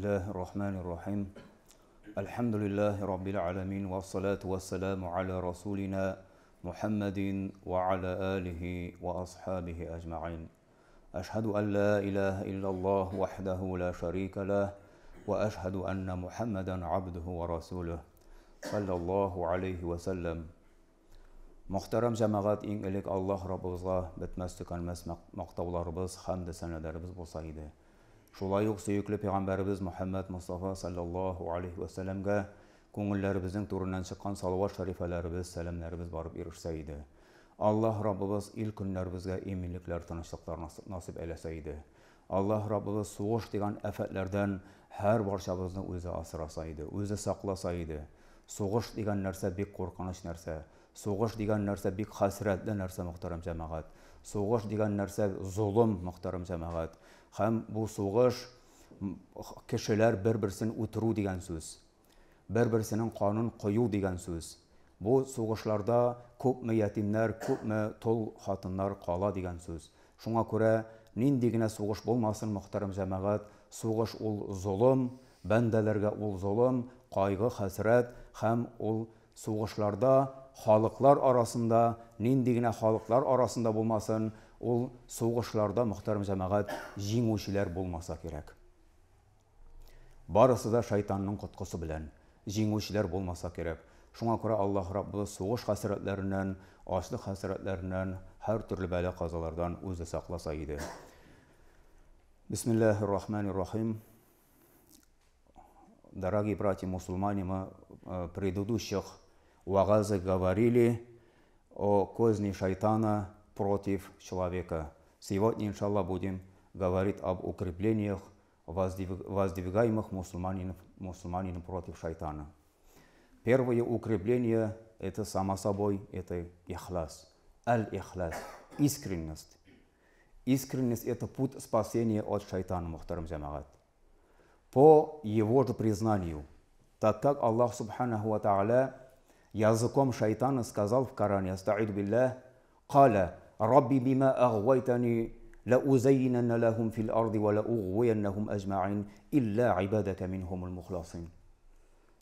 الله الرحمن الرحيم الحمد لله رب العالمين والصلاة والسلام على رسولنا محمد وعلى آله وأصحابه أجمعين أشهد أن لا إله إلا الله وحده لا شريك له وأشهد أن محمدا عبده ورسوله صلى الله عليه وسلم muhtaram jamaat eng الله alloh robbimizga المسمق مقتول ربوز خمد sanalarimiz bo'lsa بصيده Шулай ук сөйөкле пәйгамбәребез Мөхәммәд Мустафа саллаллаһу алейһи ва сәлләмгә күңелләребезнең турынан чыккан салават шәрифәләребез, сәламнәребез барып ирешсә иде. Аллаһ Раббыбыз ил көннәребезгә иминлекләр, тынычлыклар насип әйләсә иде. Аллаһ Раббыбыз сугыш дигән афәтләрдән һәр барчабызны үзе асраса иде, үзе сакласа иде. Сугыш дигән нәрсә бик куркыныч нәрсә. Сугыш дигән нәрсә бик хәсрәтле нәрсә, мөхтәрәм җәмәгать. Сугыш дигән нәрсә зулым, мөхтәрәм җәмәгать. һәм бұл суғыш кешеләр бер бірсін өтіру деген сөз. Бір-бірсінің қанын кую деген сөз. Бу сугышларда көп ятимнәр, көп тол хатыннар қала деген сөз Шуңа күрә нинди генә сугыш болмасын мөхтәрәм җәмәгать, сугыш ул золым, бәндәләргә ул золым, қайғы хәсрәт һәм ул сугышларда халықлар арасында, нинди генә халықлар арасында болмасын, ол соғышыларда мұхтарым жамағат жеңушілер болмаса керек барысы да шайтанның құтқысы білән жеңушілер болмаса керек шуңа күрә аллаһ раббы сугыш хәсрәтләреннән ачлык хәсрәтләреннән һәр түрлі бәла қазалардан өзі сақласа иде бисмиллахи рахмани рахим дорогие братья мусульмане мы э, предыдущих уағазы говорили о козни шайтана против человека. Сегодня, иншалла, будем говорить об укреплениях, воздвигаемых мусульманином мусульманин против шайтана. Первое укрепление – это само собой, это ихлас. Аль-ихлас – искренность. Искренность – это путь спасения от шайтана, мухтарам джамагат. По его же признанию, так как Аллах Субханаху Ва Та'аля языком шайтана сказал в Коране, «Астаиду билля, каля ربي بما أغويتني لأزينن لهم في الأرض ولأغوينهم أجمعين إلا عبادك منهم المخلصين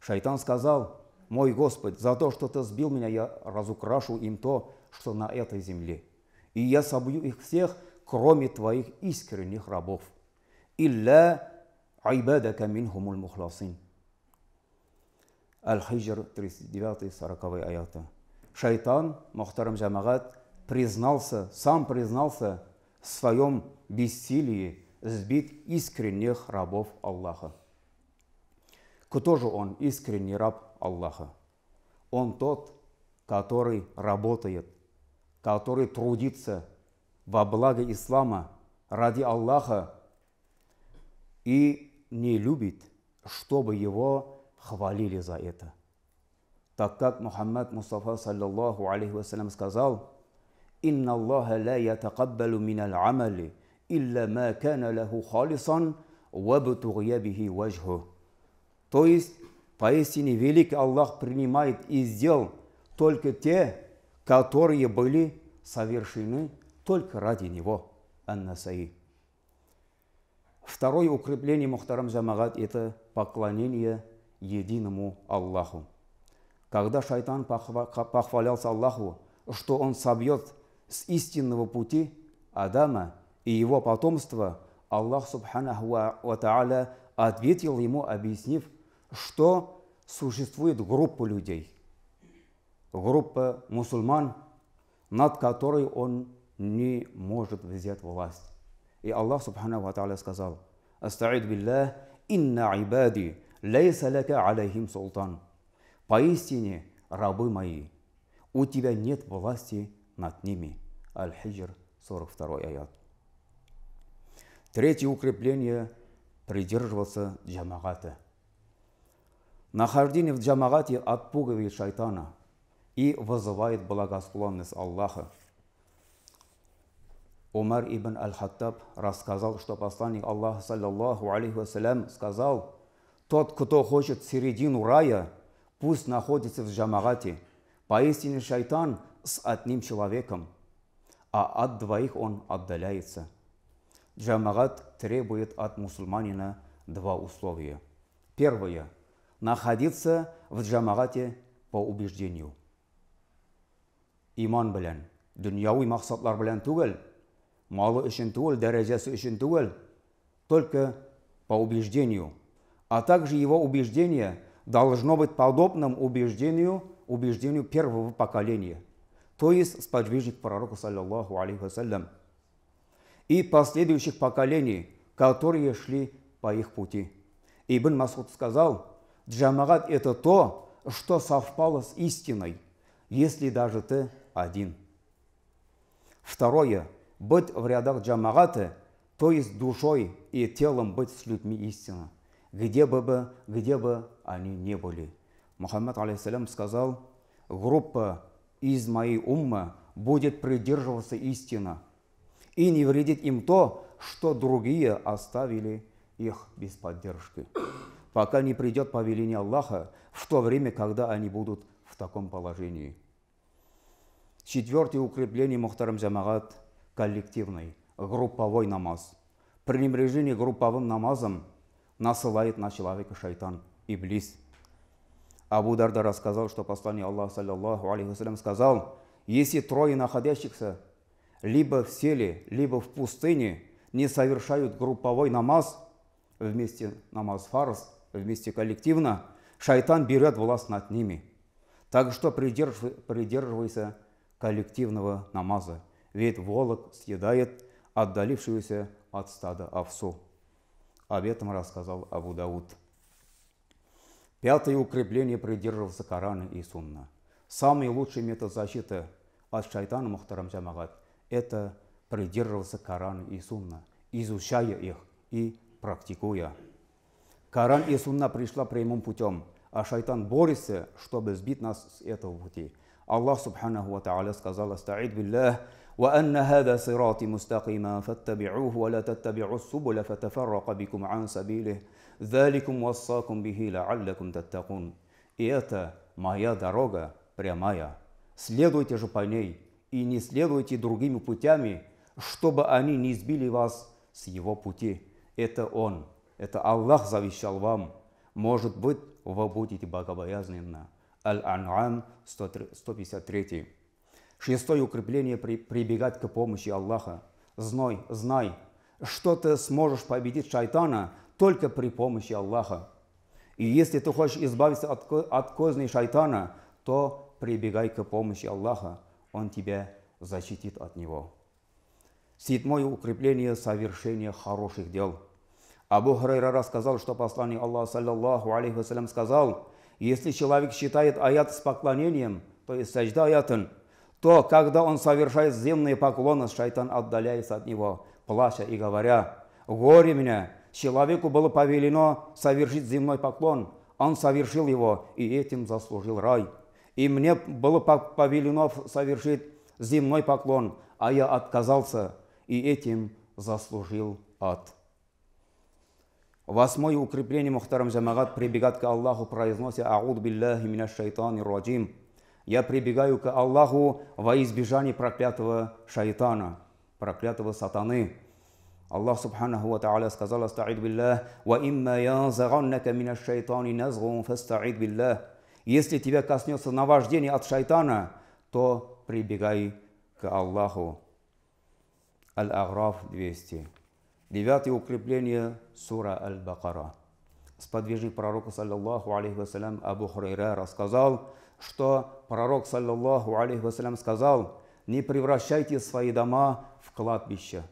شيطان сказал мой Господь за то что ты сбил меня я разукрашу им то что на этой земле и я собью их всех кроме твоих искренних рабов إلا عبادك منهم المخلصين الحجر 39 40 آيات شيطان محترم جماعات признался, сам признался в своем бессилии сбить искренних рабов Аллаха. Кто же он, искренний раб Аллаха? Он тот, который работает, который трудится во благо ислама ради Аллаха и не любит, чтобы его хвалили за это. Так как Мухаммад Мустафа, саллиллаху алейхи вассалям, сказал – «Инна Аллаха ля ятакаббалу миналь амали, илля ма кана лаху халисан, вабтугья бихи ваджху». То есть, поистине велик Аллах принимает из дел только те, которые были совершены только ради Него. Аннасаи. Второе укрепление Мухтарам Жамагат – это поклонение единому Аллаху. Когда шайтан похвалялся Аллаху, что он собьет с истинного пути Адама и его потомства, Аллах Субханаху Ва Тааля ответил ему, объяснив, что существует группа людей, группа мусульман, над которой он не может взять власть. И Аллах Субханаху Ва Тааля сказал, «Астаид биллах, инна ибади, лейса лака алейхим султан». «Поистине, рабы мои, у тебя нет власти над ними. Аль-Хиджр, 42 аят. Третье укрепление – придерживаться джамагата. Нахождение в джамагате отпугивает шайтана и вызывает благосклонность Аллаха. Умар ибн Аль-Хаттаб рассказал, что посланник Аллаха, саллиллаху алейхи вассалям, сказал, «Тот, кто хочет середину рая, пусть находится в джамагате. Поистине шайтан с одним человеком, а от двоих он отдаляется. Джамагат требует от мусульманина два условия. Первое – находиться в джамагате по убеждению. Иман белән, дөньяви максатлар белән түгел, малы өчен түгел, дәрәҗәсе өчен только по убеждению. А также его убеждение должно быть подобным убеждению, убеждению первого поколения то есть сподвижник пророка, саллиллаху алейхи вассалям, и последующих поколений, которые шли по их пути. Ибн Масуд сказал, джамагат – это то, что совпало с истиной, если даже ты один. Второе – быть в рядах джамагата, то есть душой и телом быть с людьми истины, где бы, бы, где бы они ни были. Мухаммад, алейсалям, сказал, группа из моей уммы будет придерживаться истина, и не вредит им то, что другие оставили их без поддержки, пока не придет повеление Аллаха в то время, когда они будут в таком положении. Четвертое укрепление Мухтарам Джамагат – коллективный, групповой намаз. Пренебрежение групповым намазом насылает на человека шайтан, иблис – Абу Дарда рассказал, что послание Аллаха, саллиллаху алейхи сказал, если трое находящихся либо в селе, либо в пустыне не совершают групповой намаз, вместе намаз фарс, вместе коллективно, шайтан берет власть над ними. Так что придерживай, придерживайся коллективного намаза, ведь волок съедает отдалившуюся от стада овсу. Об этом рассказал Абу Дауд. Пятое укрепление придерживаться Корана и Сунна. Самый лучший метод защиты от шайтана Мухтарам Джамагат – это придерживаться Корана и Сунна, изучая их и практикуя. Коран и Сунна пришла прямым путем, а шайтан борется, чтобы сбить нас с этого пути. Аллах Субханаху Ва Та'аля сказал «Астаид биллах» وأن هذا صراطي مستقيما فاتبعوه ولا تتبعوا السبل فتفرق بكم عن سبيله «Заликум вассакум бихи аллякум таттакун». И это моя дорога прямая. Следуйте же по ней, и не следуйте другими путями, чтобы они не избили вас с его пути. Это Он, это Аллах завещал вам. Может быть, вы будете богобоязненно. Аль-Ан'ам 153. Шестое укрепление при, прибегать к помощи Аллаха. Знай, знай, что ты сможешь победить шайтана только при помощи Аллаха. И если ты хочешь избавиться от, от козни шайтана, то прибегай к помощи Аллаха, Он тебя защитит от него. Седьмое укрепление совершение хороших дел. Абу Хрейра рассказал, что посланник Аллаха, саллиллаху алейхи вассалям, сказал, если человек считает аят с поклонением, то есть сажда аятан, то, когда он совершает земные поклоны, шайтан отдаляется от него, плача и говоря, «Горе меня, человеку было повелено совершить земной поклон. Он совершил его, и этим заслужил рай. И мне было повелено совершить земной поклон, а я отказался, и этим заслужил ад. Восьмое укрепление Мухтарам Джамагат прибегать к Аллаху, произнося «Ауд билляхи минаш шайтани раджим». Я прибегаю к Аллаху во избежание проклятого шайтана, проклятого сатаны – Аллах Субханаху Ва Та'аля сказал, «Астаид биллах, ва имма янзаганнака мина шайтани назгум фастаид биллах». Если тебя коснется наваждение от шайтана, то прибегай к Аллаху. Аль-Аграф 200. Девятое укрепление сура Аль-Бакара. Сподвижник пророка, саллаллаху алейхи вассалям, Абу Хурейра рассказал, что пророк, саллаллаху алейхи вассалям, сказал, «Не превращайте свои дома в кладбище»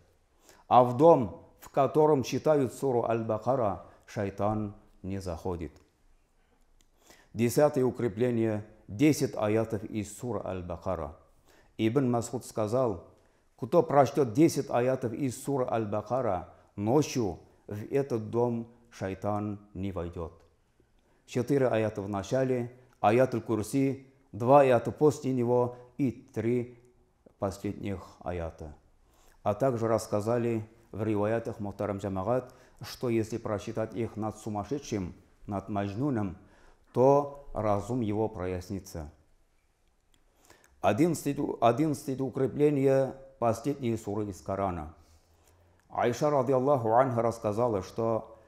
а в дом, в котором читают суру Аль-Бакара, шайтан не заходит. Десятое укрепление, Десять аятов из суры Аль-Бакара. Ибн Масуд сказал, кто прочтет десять аятов из суры Аль-Бакара ночью, в этот дом шайтан не войдет. Четыре аята в начале, аят Аль-Курси, два аята после него и три последних аята. А также рассказали в риваятах Мухтарам Джамагат, что если прочитать их над сумасшедшим, над Мажнуном, то разум его прояснится. Одиннадцатое укрепление последней суры из Корана. Айша, ради Аллаху анха, рассказала, что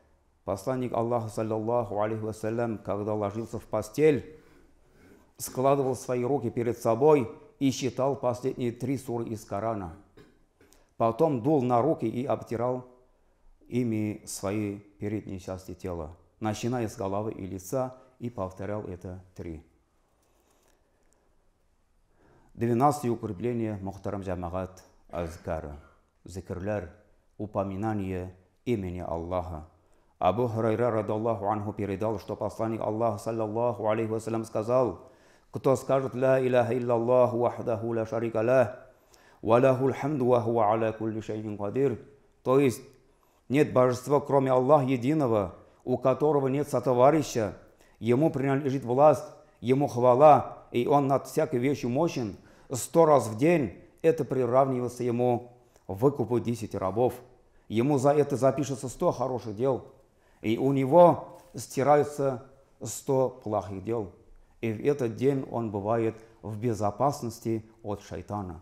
посланник Аллаха, саллиллаху алейхи вассалям, когда ложился в постель, складывал свои руки перед собой и считал последние три суры из Корана – потом дул на руки и обтирал ими свои передние части тела, начиная с головы и лица, и повторял это три. Двенадцатое укрепление Мухтарам Джамагат Азкара. Зикрлер, упоминание имени Аллаха. Абу Хурайра, радаллаху анху, передал, что посланник Аллаха, саллаллаху алейхи вассалям, сказал, «Кто скажет «Ла иляха илляллах, вахдаху ла шарика лах», «Валяхуль хамду вахуа аля кулли шайин кадир». То есть нет божества, кроме Аллаха единого, у которого нет сотоварища. Ему принадлежит власть, ему хвала, и он над всякой вещью мощен. Сто раз в день это приравнивается ему выкупу десяти рабов. Ему за это запишется сто хороших дел, и у него стираются сто плохих дел. И в этот день он бывает в безопасности от шайтана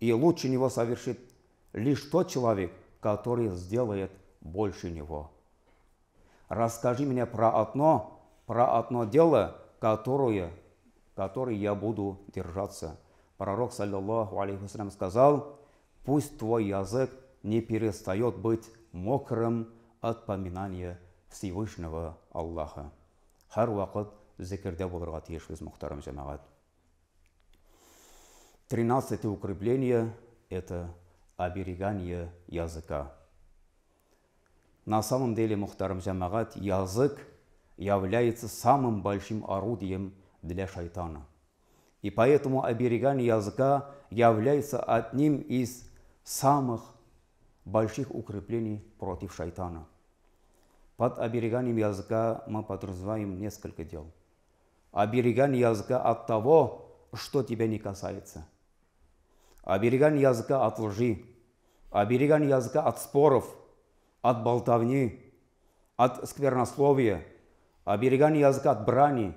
и лучше него совершит лишь тот человек, который сделает больше него. Расскажи мне про одно, про одно дело, которое, которое я буду держаться. Пророк, саллиллаху алейхи сказал, пусть твой язык не перестает быть мокрым от поминания Всевышнего Аллаха. Хар вакыт зикрде булырга тиешбиз, мухтарам жамаат. Тринадцатое укрепление – это оберегание языка. На самом деле, Мухтарам Джамагат, язык является самым большим орудием для шайтана. И поэтому оберегание языка является одним из самых больших укреплений против шайтана. Под обереганием языка мы подразумеваем несколько дел. Оберегание языка от того, что тебя не касается – оберегание языка от лжи, оберегание языка от споров, от болтовни, от сквернословия, оберегание языка от брани,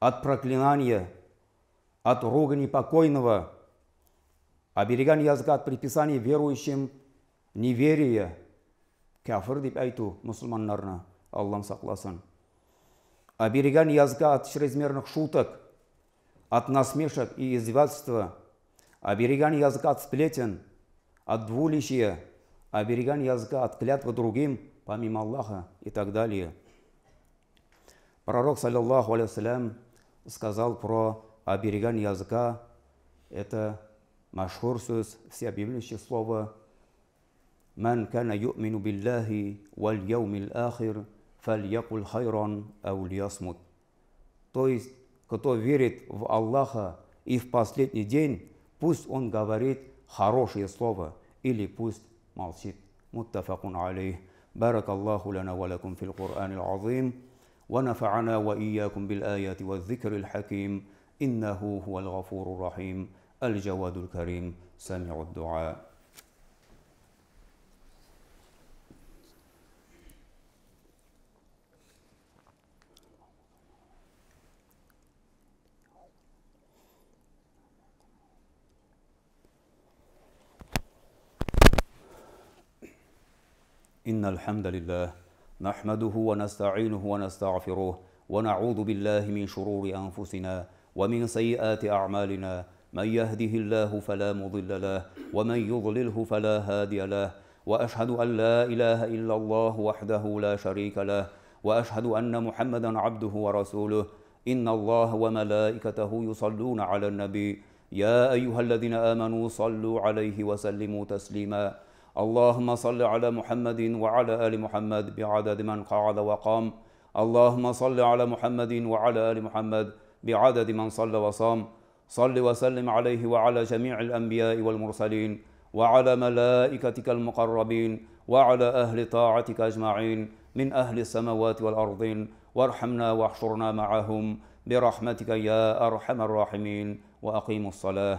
от проклинания, от ругани покойного, оберегание языка от приписания верующим неверия, кафир деп айту мұсылмандарына аллам сақласын оберегание языка от чрезмерных шуток, от насмешек и издевательства – Оберегание языка от сплетен, от двуличия, оберегание языка от клятвы другим, помимо Аллаха и так далее. Пророк, саллиллаху алейсалям, сказал про оберегание языка. Это машхур сөз, всеобъемлющее слово. «Ман кана ю'мину биллахи валь яумил ахир, фаль якуль хайран ауль ясмут». То есть, кто верит в Аллаха и в последний день, Пусть он говорит хорошее слово или пусть молчит. متفق عليه بارك الله لنا ولكم في القرآن العظيم ونفعنا وإياكم بالآيات والذكر الحكيم إنه هو الغفور الرحيم الجواد الكريم سميع الدعاء إن الحمد لله نحمده ونستعينه ونستغفره ونعوذ بالله من شرور أنفسنا ومن سيئات أعمالنا من يهده الله فلا مضل له ومن يضلله فلا هادي له وأشهد أن لا إله إلا الله وحده لا شريك له وأشهد أن محمدا عبده ورسوله إن الله وملائكته يصلون على النبي يا أيها الذين آمنوا صلوا عليه وسلموا تسليماً اللهم صل على محمد وعلى آل محمد بعدد من قعد وقام اللهم صل على محمد وعلى آل محمد بعدد من صلى وصام صل وسلم عليه وعلى جميع الأنبياء والمرسلين وعلى ملائكتك المقربين وعلى أهل طاعتك أجمعين من أهل السماوات والأرضين وارحمنا واحشرنا معهم برحمتك يا أرحم الراحمين وأقيموا الصلاة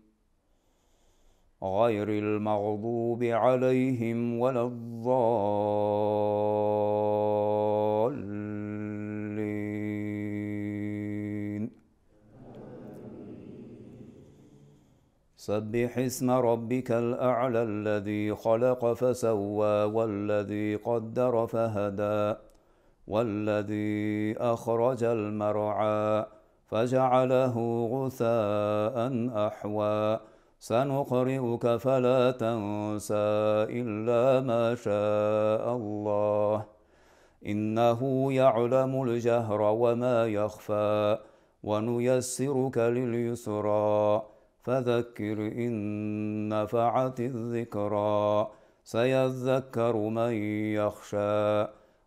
غير المغضوب عليهم ولا الضالين سبح اسم ربك الأعلى الذي خلق فسوى والذي قدر فهدى والذي أخرج المرعى فجعله غثاء أحوى سنقرئك فلا تنسى إلا ما شاء الله إنه يعلم الجهر وما يخفى ونيسرك لليسرى فذكر إن نفعت الذكرى سيذكر من يخشى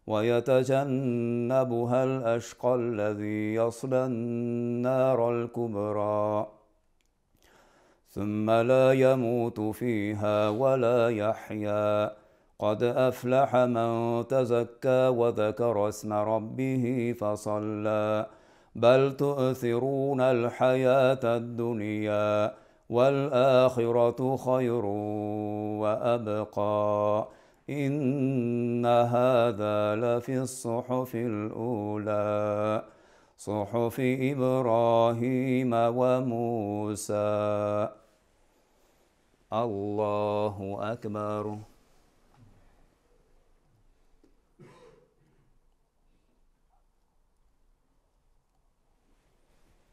ويتجنبها الأشقى الذي يصلى النار الكبرى ثم لا يموت فيها ولا يحيا قد أفلح من تزكى وذكر اسم ربه فصلى بل تؤثرون الحياة الدنيا والآخرة خير وأبقى إن هذا لفي الصحف الأولى صحف إبراهيم وموسى الله أكبر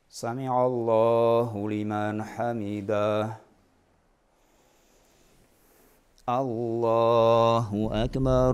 سمع الله لمن حمده الله أكبر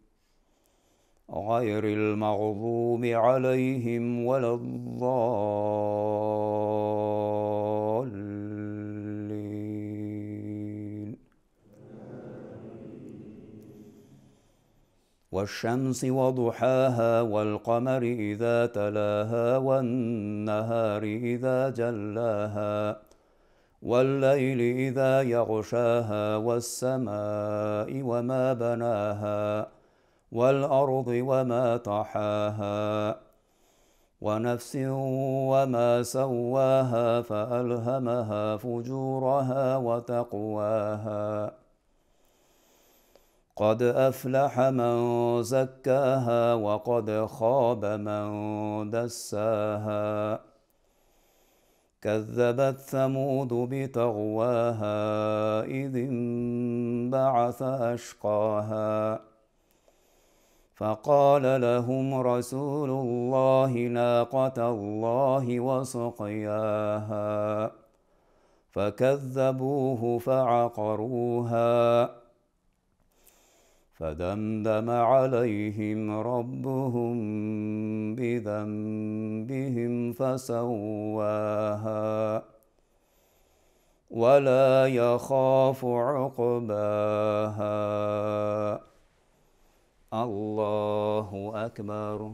غير المغضوب عليهم ولا الضالين والشمس وضحاها والقمر إذا تلاها والنهار إذا جلاها والليل إذا يغشاها والسماء وما بناها والأرض وما طحاها ونفس وما سواها فألهمها فجورها وتقواها قد أفلح من زكاها وقد خاب من دساها كذبت ثمود بتغواها إذ انبعث أشقاها فقال لهم رسول الله ناقة الله وسقياها فكذبوه فعقروها فدمدم عليهم ربهم بذنبهم فسواها ولا يخاف عقباها الله أكبر